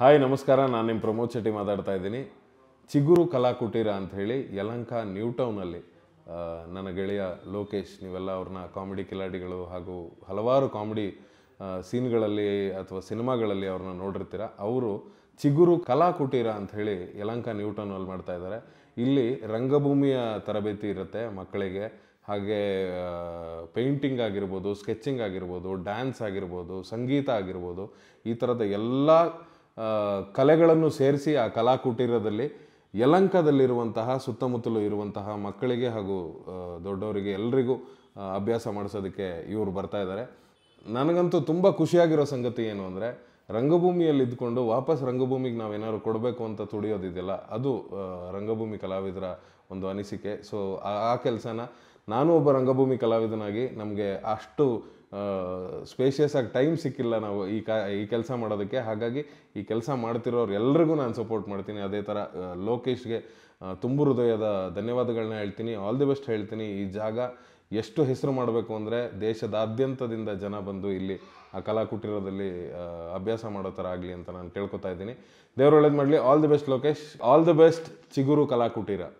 hi ನಮಸ್ಕಾರ ನಾನು ನಿಮ್ಮ ಪ್ರಮೋದ್ ಶೆಟ್ಟಿ ಮಾತಾಡ್ತಾ ಇದ್ದೀನಿ ಚಿಗುರು ಕಲಾಕುಟೀರ ಹೇಳಿ ಯಲಂಕ ನ್ಯೂ ಟೌನಲ್ಲಿ ನನ್ನ ಗೆಳೆಯ ಲೋಕೇಶ್ ನೀವೆಲ್ಲ ಅವ್ರನ್ನ ಕಾಮಿಡಿ ಕಿಲಾಡಿಗಳು ಹಾಗೂ ಹಲವಾರು ಕಾಮಿಡಿ ಸೀನ್ಗಳಲ್ಲಿ ಅಥವಾ ಸಿನಿಮಾಗಳಲ್ಲಿ ಅವ್ರನ್ನ ನೋಡಿರ್ತೀರ ಅವರು ಚಿಗುರು ಕಲಾಕುಟೀರ ಹೇಳಿ ಯಲಂಕ ನ್ಯೂ ಟೌನಲ್ಲಿ ಮಾಡ್ತಾ ಇದ್ದಾರೆ ಇಲ್ಲಿ ರಂಗಭೂಮಿಯ ತರಬೇತಿ ಇರುತ್ತೆ ಮಕ್ಕಳಿಗೆ ಹಾಗೆ ಪೇಂಟಿಂಗ್ ಆಗಿರ್ಬೋದು ಸ್ಕೆಚಿಂಗ್ ಆಗಿರ್ಬೋದು ಡ್ಯಾನ್ಸ್ ಆಗಿರ್ಬೋದು ಸಂಗೀತ ಆಗಿರ್ಬೋದು ಈ ಥರದ ಎಲ್ಲ ಕಲೆಗಳನ್ನು ಸೇರಿಸಿ ಆ ಕಲಾಕುಟೀರದಲ್ಲಿ ಯಲಂಕದಲ್ಲಿರುವಂತಹ ಸುತ್ತಮುತ್ತಲು ಇರುವಂತಹ ಮಕ್ಕಳಿಗೆ ಹಾಗೂ ದೊಡ್ಡವರಿಗೆ ಎಲ್ರಿಗೂ ಅಭ್ಯಾಸ ಮಾಡಿಸೋದಕ್ಕೆ ಇವರು ಬರ್ತಾ ಇದ್ದಾರೆ ನನಗಂತೂ ತುಂಬ ಖುಷಿಯಾಗಿರೋ ಸಂಗತಿ ಏನು ಅಂದರೆ ರಂಗಭೂಮಿಯಲ್ಲಿ ಇದ್ಕೊಂಡು ವಾಪಸ್ ರಂಗಭೂಮಿಗೆ ನಾವೇನಾದ್ರು ಕೊಡಬೇಕು ಅಂತ ತುಡಿಯೋದಿದೆಯಲ್ಲ ಅದು ರಂಗಭೂಮಿ ಕಲಾವಿದರ ಒಂದು ಅನಿಸಿಕೆ ಸೊ ಆ ಕೆಲಸನ ನಾನು ಒಬ್ಬ ರಂಗಭೂಮಿ ಕಲಾವಿದನಾಗಿ ನಮಗೆ ಅಷ್ಟು ಸ್ಪೇಷಿಯಸ್ ಆಗಿ ಟೈಮ್ ಸಿಕ್ಕಿಲ್ಲ ನಾವು ಈ ಕ ಈ ಕೆಲಸ ಮಾಡೋದಕ್ಕೆ ಹಾಗಾಗಿ ಈ ಕೆಲಸ ಮಾಡ್ತಿರೋರು ಎಲ್ರಿಗೂ ನಾನು ಸಪೋರ್ಟ್ ಮಾಡ್ತೀನಿ ಅದೇ ಥರ ಲೋಕೇಶ್ಗೆ ತುಂಬು ಹೃದಯದ ಧನ್ಯವಾದಗಳನ್ನ ಹೇಳ್ತೀನಿ ಆಲ್ ದಿ ಬೆಸ್ಟ್ ಹೇಳ್ತೀನಿ ಈ ಜಾಗ ಎಷ್ಟು ಹೆಸರು ಮಾಡಬೇಕು ಅಂದರೆ ದೇಶದಾದ್ಯಂತದಿಂದ ಜನ ಬಂದು ಇಲ್ಲಿ ಆ ಕಲಾಕುಟಿರದಲ್ಲಿ ಅಭ್ಯಾಸ ಮಾಡೋ ಥರ ಆಗಲಿ ಅಂತ ನಾನು ಕೇಳ್ಕೊತಾ ಇದ್ದೀನಿ ದೇವರು ಒಳ್ಳೇದು ಮಾಡಲಿ all the best Lokesh all the best Chiguru ಕಲಾಕುಟೀರ